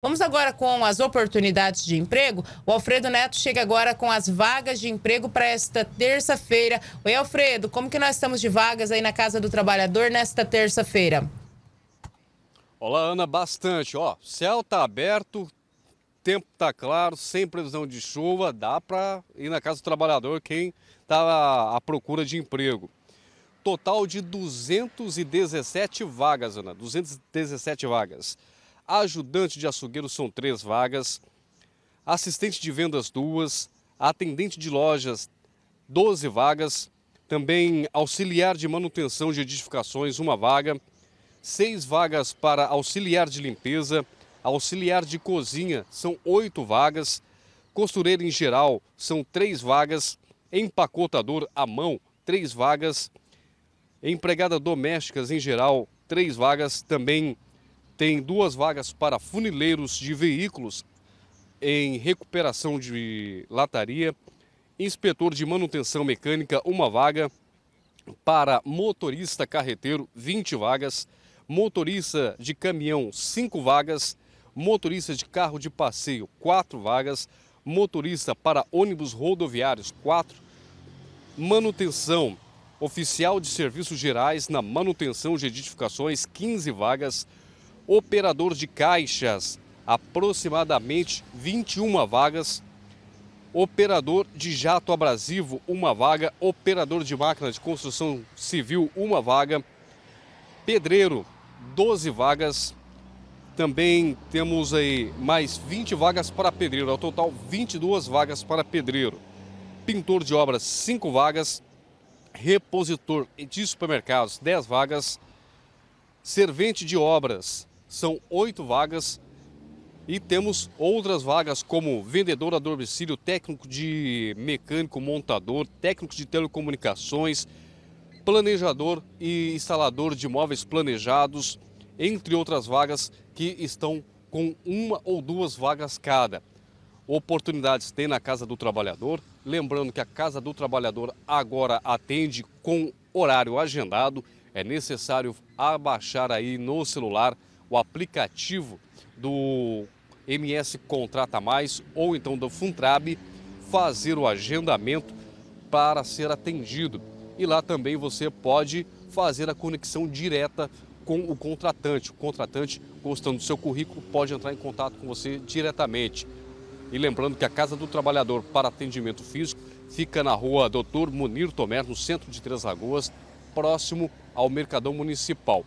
Vamos agora com as oportunidades de emprego. O Alfredo Neto chega agora com as vagas de emprego para esta terça-feira. Oi, Alfredo, como que nós estamos de vagas aí na Casa do Trabalhador nesta terça-feira? Olá, Ana, bastante. Ó, céu tá aberto, tempo tá claro, sem previsão de chuva, dá para ir na Casa do Trabalhador quem tá à procura de emprego. Total de 217 vagas, Ana, 217 vagas. Ajudante de açougueiro são três vagas. Assistente de vendas, duas. Atendente de lojas, 12 vagas. Também auxiliar de manutenção de edificações, uma vaga. Seis vagas para auxiliar de limpeza. Auxiliar de cozinha, são oito vagas. Costureiro em geral, são três vagas. Empacotador à mão, três vagas. Empregada domésticas em geral, três vagas. Também tem duas vagas para funileiros de veículos em recuperação de lataria, inspetor de manutenção mecânica, uma vaga, para motorista carreteiro, 20 vagas, motorista de caminhão, 5 vagas, motorista de carro de passeio, 4 vagas, motorista para ônibus rodoviários, 4, manutenção, oficial de serviços gerais na manutenção de edificações, 15 vagas, operador de caixas, aproximadamente 21 vagas, operador de jato abrasivo, uma vaga, operador de máquina de construção civil, uma vaga, pedreiro, 12 vagas. Também temos aí mais 20 vagas para pedreiro, ao total 22 vagas para pedreiro. Pintor de obras, 5 vagas. Repositor de supermercados, 10 vagas. Servente de obras, são oito vagas e temos outras vagas como vendedor a domicílio, técnico de mecânico montador, técnico de telecomunicações, planejador e instalador de móveis planejados, entre outras vagas que estão com uma ou duas vagas cada. Oportunidades tem na Casa do Trabalhador. Lembrando que a Casa do Trabalhador agora atende com horário agendado. É necessário abaixar aí no celular o aplicativo do MS Contrata Mais ou então do Funtrab, fazer o agendamento para ser atendido. E lá também você pode fazer a conexão direta com o contratante. O contratante, constando do seu currículo, pode entrar em contato com você diretamente. E lembrando que a Casa do Trabalhador para atendimento físico fica na rua Doutor Munir Tomé, no centro de Três Lagoas, próximo ao Mercadão Municipal.